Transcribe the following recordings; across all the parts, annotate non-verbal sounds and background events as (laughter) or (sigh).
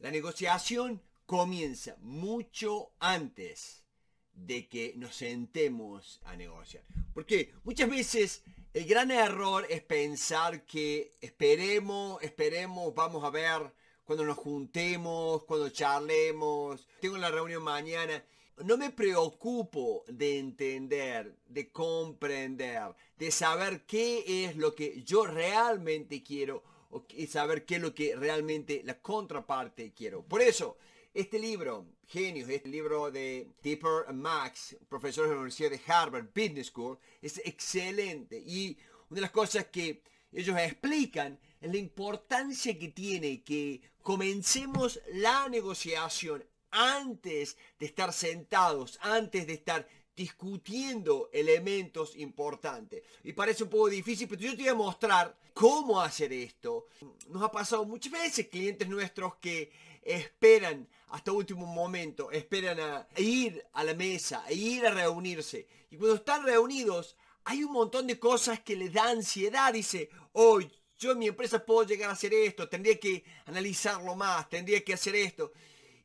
La negociación comienza mucho antes de que nos sentemos a negociar. Porque muchas veces el gran error es pensar que esperemos, esperemos, vamos a ver cuando nos juntemos, cuando charlemos, tengo la reunión mañana. No me preocupo de entender, de comprender, de saber qué es lo que yo realmente quiero y saber qué es lo que realmente la contraparte quiero. Por eso, este libro, Genios, este libro de Tipper Max, profesor de la Universidad de Harvard Business School, es excelente. Y una de las cosas que ellos explican es la importancia que tiene que comencemos la negociación antes de estar sentados, antes de estar discutiendo elementos importantes. Y parece un poco difícil, pero yo te voy a mostrar cómo hacer esto. Nos ha pasado muchas veces clientes nuestros que esperan hasta último momento, esperan a ir a la mesa, a ir a reunirse. Y cuando están reunidos, hay un montón de cosas que les da ansiedad. Dice, hoy yo en mi empresa puedo llegar a hacer esto, tendría que analizarlo más, tendría que hacer esto.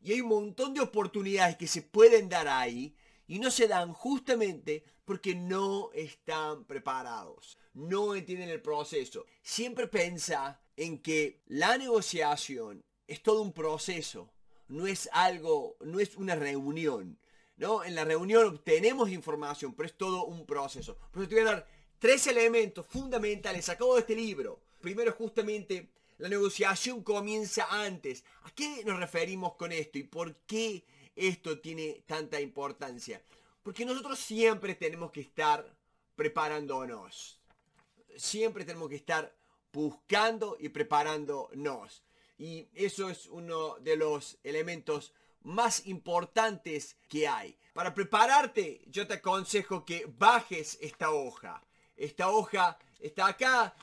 Y hay un montón de oportunidades que se pueden dar ahí y no se dan justamente porque no están preparados, no entienden el proceso. Siempre piensa en que la negociación es todo un proceso, no es algo, no es una reunión. ¿no? En la reunión obtenemos información, pero es todo un proceso. Por eso te voy a dar tres elementos fundamentales, acabo de este libro. Primero justamente la negociación comienza antes. ¿A qué nos referimos con esto y por qué esto tiene tanta importancia? Porque nosotros siempre tenemos que estar preparándonos. Siempre tenemos que estar buscando y preparándonos. Y eso es uno de los elementos más importantes que hay. Para prepararte, yo te aconsejo que bajes esta hoja. Esta hoja está acá,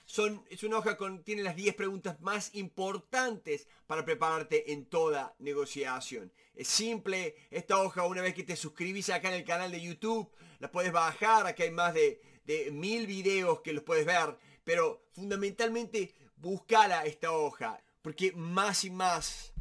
es una hoja que tiene las 10 preguntas más importantes para prepararte en toda negociación. Es simple, esta hoja una vez que te suscribís acá en el canal de YouTube, la puedes bajar, acá hay más de, de mil videos que los puedes ver, pero fundamentalmente buscala esta hoja, porque más y más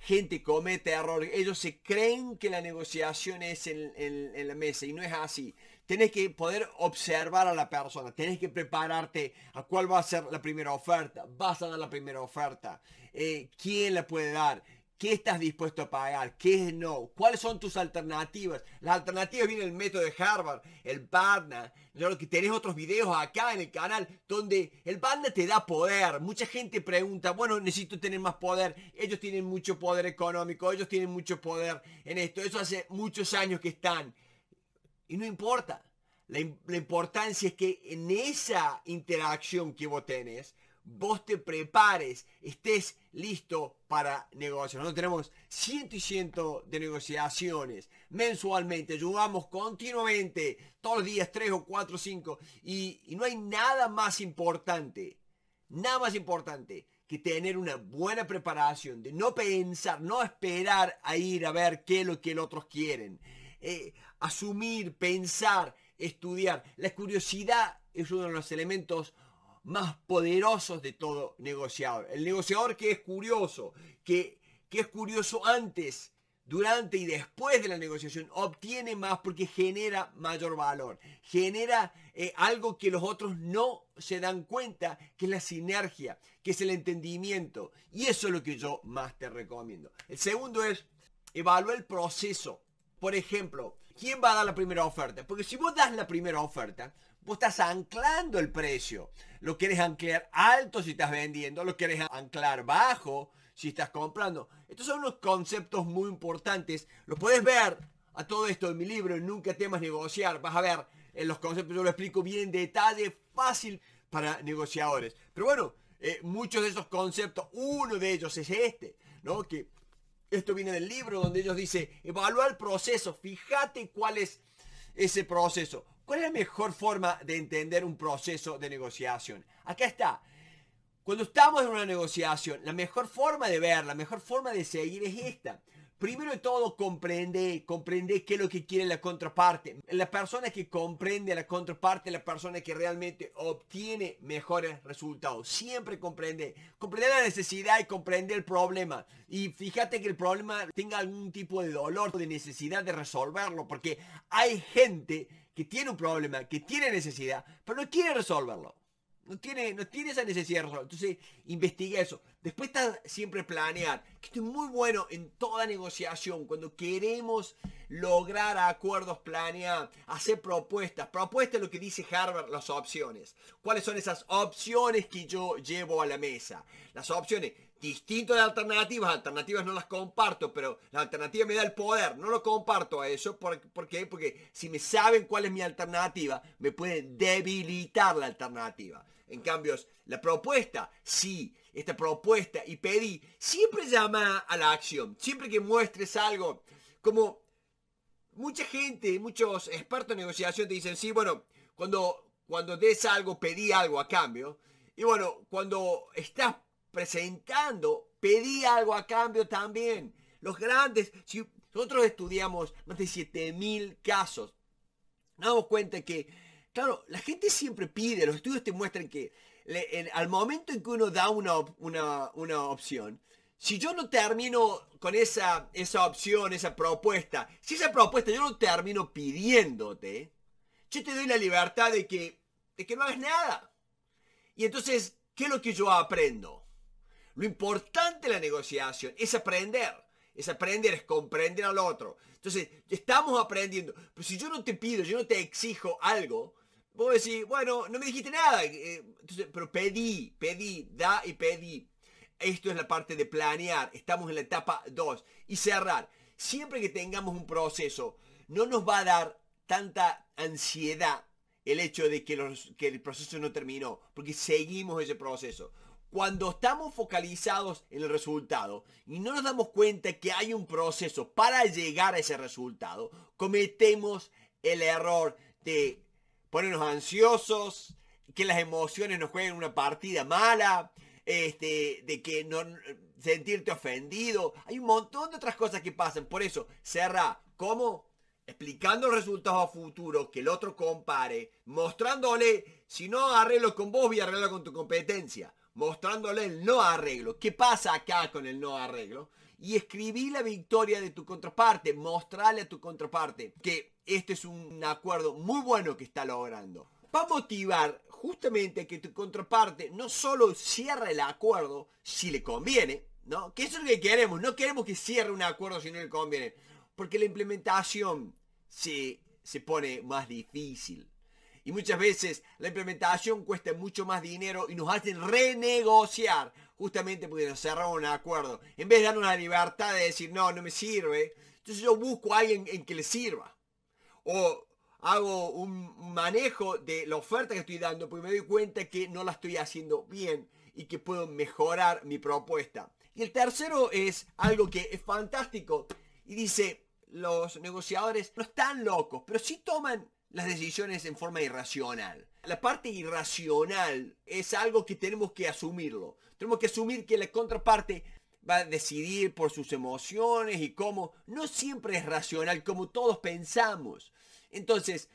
gente comete errores, ellos se creen que la negociación es en, la mesa y no es así. Tienes que poder observar a la persona, Tienes que prepararte a cuál va a ser la primera oferta, vas a dar la primera oferta, eh, quién la puede dar, ¿Qué estás dispuesto a pagar? ¿Qué es no? ¿Cuáles son tus alternativas? Las alternativas vienen el método de Harvard, el Barna. Lo que tenés otros videos acá en el canal donde el Barna te da poder. Mucha gente pregunta, bueno, necesito tener más poder. Ellos tienen mucho poder económico, ellos tienen mucho poder en esto. Eso hace muchos años que están. Y no importa. la importancia es que en esa interacción que vos tenés, vos te prepares, estés listo para negociar. Nosotros tenemos ciento y ciento de negociaciones mensualmente, ayudamos continuamente, todos los días, tres o cuatro, o cinco, y, no hay nada más importante, nada más importante que tener una buena preparación, de no pensar, no esperar a ir a ver qué es lo que los otros quieren. Eh, asumir, pensar, estudiar. La curiosidad es uno de los elementos más poderosos de todo negociador. El negociador que es curioso, que, que es curioso antes, durante y después de la negociación, obtiene más porque genera mayor valor, genera eh, algo que los otros no se dan cuenta, que es la sinergia, que es el entendimiento. Y eso es lo que yo más te recomiendo. El segundo es, evalúa el proceso. Por ejemplo, ¿quién va a dar la primera oferta? Porque si vos das la primera oferta, estás anclando el precio. Lo quieres anclar alto si estás vendiendo, lo quieres anclar bajo si estás comprando. Estos son unos conceptos muy importantes. Lo puedes ver a todo esto en mi libro, Nunca temas negociar. Vas a ver en eh, los conceptos, yo lo explico bien en detalle, fácil para negociadores. Pero bueno, eh, muchos de esos conceptos, uno de ellos es este, ¿no? Que esto viene del libro donde ellos dicen, evalúa el proceso, fíjate cuál es ese proceso. ¿Cuál es la mejor forma de entender un proceso de negociación? Acá está. Cuando estamos en una negociación, la mejor forma de ver, la mejor forma de seguir es esta. Primero de todo, comprende, comprende qué es lo que quiere la contraparte. La persona que comprende a la contraparte es la persona que realmente obtiene mejores resultados. Siempre comprende. Comprende la necesidad y comprende el problema. Y fíjate que el problema tenga algún tipo de dolor, o de necesidad de resolverlo, porque hay gente que tiene un problema, que tiene necesidad, pero no quiere resolverlo. No tiene, no tiene esa necesidad de resolverlo. Entonces, investiga eso. Después está siempre planear. estoy muy bueno en toda negociación. Cuando queremos lograr acuerdos, planear, hacer propuestas. Propuesta es lo que dice Harvard, las opciones. ¿Cuáles son esas opciones que yo llevo a la mesa? Las opciones distinto de alternativas, alternativas no las comparto, pero la alternativa me da el poder, no lo comparto a eso, porque Porque si me saben cuál es mi alternativa, me pueden debilitar la alternativa. En cambio, la propuesta, sí, esta propuesta y pedí, siempre llama a la acción, siempre que muestres algo, como mucha gente, muchos expertos en negociación te dicen, sí, bueno, cuando, cuando des algo, pedí algo a cambio, y bueno, cuando estás presentando, pedí algo a cambio también. Los grandes, si nosotros estudiamos más de 7000 casos, nos damos cuenta que, claro, la gente siempre pide, los estudios te muestran que al momento en que uno da una, una, una opción, si yo no termino con esa, esa opción, esa propuesta, si esa propuesta yo no termino pidiéndote, yo te doy la libertad de que, de que no hagas nada. Y entonces, ¿qué es lo que yo aprendo? Lo importante de la negociación es aprender. Es aprender, es comprender al otro. Entonces, estamos aprendiendo. Pero si yo no te pido, yo no te exijo algo, vos decir, bueno, no me dijiste nada. Eh, pero pedí, pedí, da y pedí. Esto es la parte de planear. Estamos en la etapa 2. Y cerrar. Siempre que tengamos un proceso, no nos va a dar tanta ansiedad el hecho de que, que el proceso no terminó, porque seguimos ese proceso. Cuando estamos focalizados en el resultado y no nos damos cuenta que hay un proceso para llegar a ese resultado, cometemos el error de ponernos ansiosos, que las emociones nos jueguen una partida mala, este, de que no sentirte ofendido. Hay un montón de otras cosas que pasan. Por eso, cerra. ¿Cómo? Explicando resultados a futuro, que el otro compare, mostrándole, si no arreglo con vos, y arreglo con tu competencia mostrándole el no arreglo. ¿Qué pasa acá con el no arreglo? Y escribí la victoria de tu contraparte, mostrarle a tu contraparte que este es un acuerdo muy bueno que está logrando. Va a motivar justamente que tu contraparte no solo cierre el acuerdo si le conviene, ¿no? Que eso es lo que queremos, no queremos que cierre un acuerdo si no le conviene, porque la implementación se, se pone más difícil. Y muchas veces la implementación cuesta mucho más dinero y nos hacen renegociar justamente porque nos cerramos un acuerdo. En vez de darnos la libertad de decir, no, no me sirve, entonces yo busco a alguien en que le sirva. O hago un manejo de la oferta que estoy dando porque me doy cuenta que no la estoy haciendo bien y que puedo mejorar mi propuesta. Y el tercero es algo que es fantástico y dice, los negociadores no están locos, pero sí toman las decisiones en forma irracional. La parte irracional es algo que tenemos que asumirlo. Tenemos que asumir que la contraparte va a decidir por sus emociones y cómo. No siempre es racional como todos pensamos. Entonces,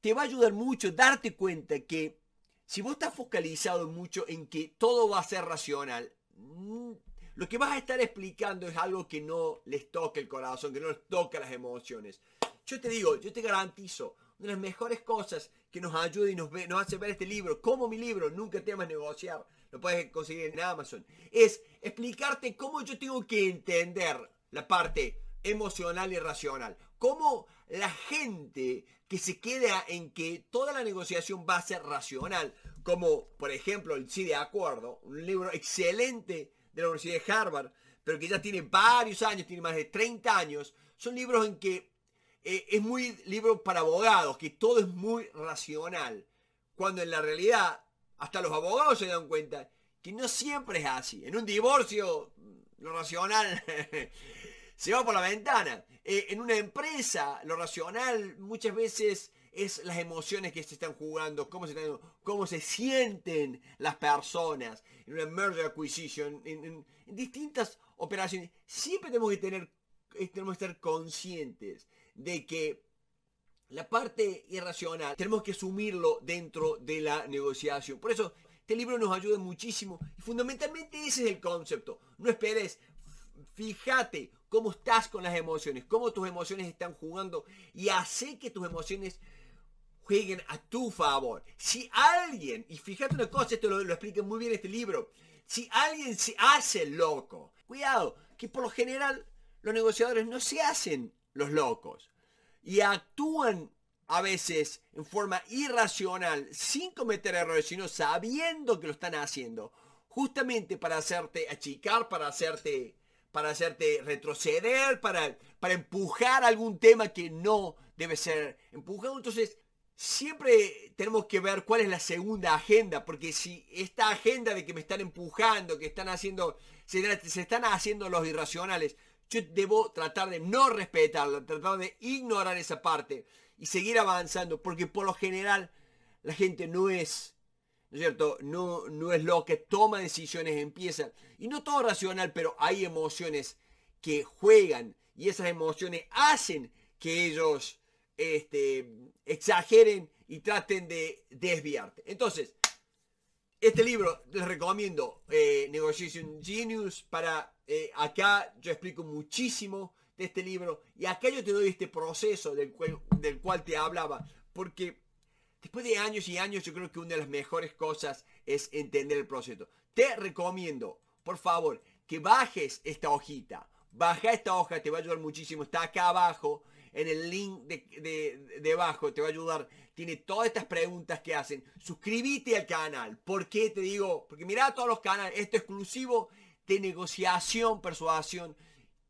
te va a ayudar mucho darte cuenta que si vos estás focalizado mucho en que todo va a ser racional, mm, lo que vas a estar explicando es algo que no les toca el corazón, que no les toca las emociones. Yo te digo, yo te garantizo, de las mejores cosas que nos ayuda y nos, nos hace ver este libro, como mi libro, Nunca temas negociar, lo puedes conseguir en Amazon, es explicarte cómo yo tengo que entender la parte emocional y racional, cómo la gente que se queda en que toda la negociación va a ser racional, como por ejemplo el Sí de Acuerdo, un libro excelente de la Universidad de Harvard, pero que ya tiene varios años, tiene más de 30 años, son libros en que eh, es muy libro para abogados, que todo es muy racional. Cuando en la realidad, hasta los abogados se dan cuenta que no siempre es así. En un divorcio, lo racional (laughs) se va por la ventana. Eh, en una empresa, lo racional muchas veces es las emociones que se están jugando, cómo se, cómo se sienten las personas en una merger acquisition, en, distintas operaciones. Siempre tenemos que tener, eh, tenemos que estar conscientes de que la parte irracional tenemos que sumirlo dentro de la negociación. Por eso este libro nos ayuda muchísimo y fundamentalmente ese es el concepto. No esperes, fíjate cómo estás con las emociones, cómo tus emociones están jugando y hace que tus emociones jueguen a tu favor. Si alguien, y fíjate una cosa, esto lo, lo explica muy bien este libro, si alguien se hace loco, cuidado, que por lo general los negociadores no se hacen los locos. Y actúan a veces en forma irracional, sin cometer errores, sino sabiendo que lo están haciendo, justamente para hacerte achicar, para hacerte, para hacerte retroceder, para, para empujar algún tema que no debe ser empujado. Entonces, siempre tenemos que ver cuál es la segunda agenda, porque si esta agenda de que me están empujando, que están haciendo, se, se están haciendo los irracionales, yo debo tratar de no respetarla, tratar de ignorar esa parte y seguir avanzando, porque por lo general la gente no es, es cierto? No, no es lo que toma decisiones, empieza. Y no todo racional, pero hay emociones que juegan y esas emociones hacen que ellos este, exageren y traten de desviarte. Entonces, este libro les recomiendo, eh, Negotiation Genius, para eh, acá yo explico muchísimo de este libro y acá yo te doy este proceso del cual, del cual te hablaba, porque después de años y años yo creo que una de las mejores cosas es entender el proceso. Te recomiendo, por favor, que bajes esta hojita. Baja esta hoja, te va a ayudar muchísimo. Está acá abajo en el link de, debajo, te va a ayudar. Tiene todas estas preguntas que hacen. Suscríbete al canal. ¿Por qué te digo? Porque mira todos los canales, esto exclusivo de negociación, persuasión.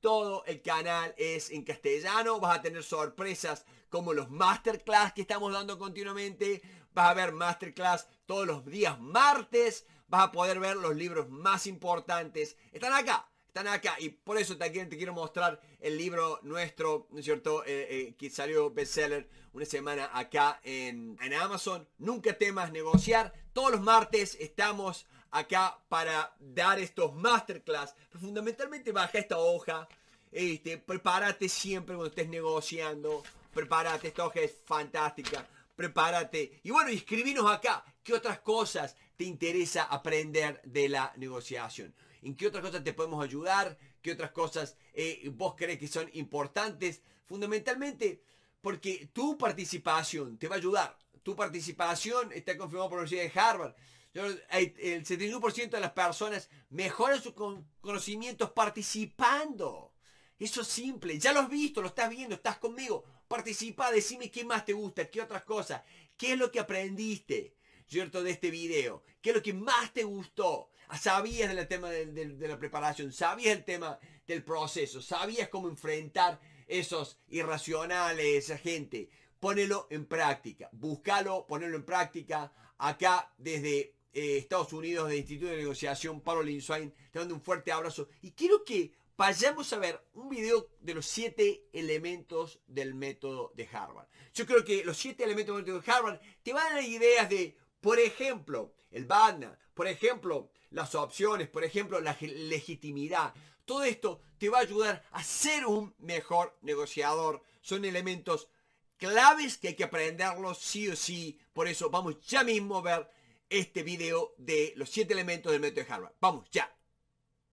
Todo el canal es en castellano. Vas a tener sorpresas como los masterclass que estamos dando continuamente. Vas a ver masterclass todos los días martes. Vas a poder ver los libros más importantes. Están acá están acá. Y por eso también te quiero mostrar el libro nuestro, ¿no es cierto? Eh, eh, que salió bestseller una semana acá en, Amazon. Nunca temas negociar. Todos los martes estamos acá para dar estos masterclass. fundamentalmente baja esta hoja. Este, prepárate siempre cuando estés negociando. Prepárate, esta hoja es fantástica. Prepárate. Y bueno, escribinos acá qué otras cosas te interesa aprender de la negociación en qué otras cosas te podemos ayudar, qué otras cosas eh, vos crees que son importantes. Fundamentalmente, porque tu participación te va a ayudar. Tu participación está confirmado por la Universidad de Harvard. El 71% de las personas mejoran sus conocimientos participando. Eso es simple. Ya lo has visto, lo estás viendo, estás conmigo. Participa, decime qué más te gusta, qué otras cosas, qué es lo que aprendiste. ¿cierto? De este video. ¿Qué es lo que más te gustó? Ah, sabías del tema de, la preparación, sabías el tema del proceso, sabías cómo enfrentar esos irracionales, esa gente. Ponelo en práctica, búscalo, ponelo en práctica. Acá desde eh, Estados Unidos, del Instituto de Negociación, Pablo Linswain, te mando un fuerte abrazo. Y quiero que vayamos a ver un video de los siete elementos del método de Harvard. Yo creo que los siete elementos del método de Harvard te van a dar ideas de por ejemplo, el banner, por ejemplo, las opciones, por ejemplo, la legitimidad. Todo esto te va a ayudar a ser un mejor negociador. Son elementos claves que hay que aprenderlos sí o sí. Por eso vamos ya mismo a ver este video de los siete elementos del método de Harvard. Vamos ya.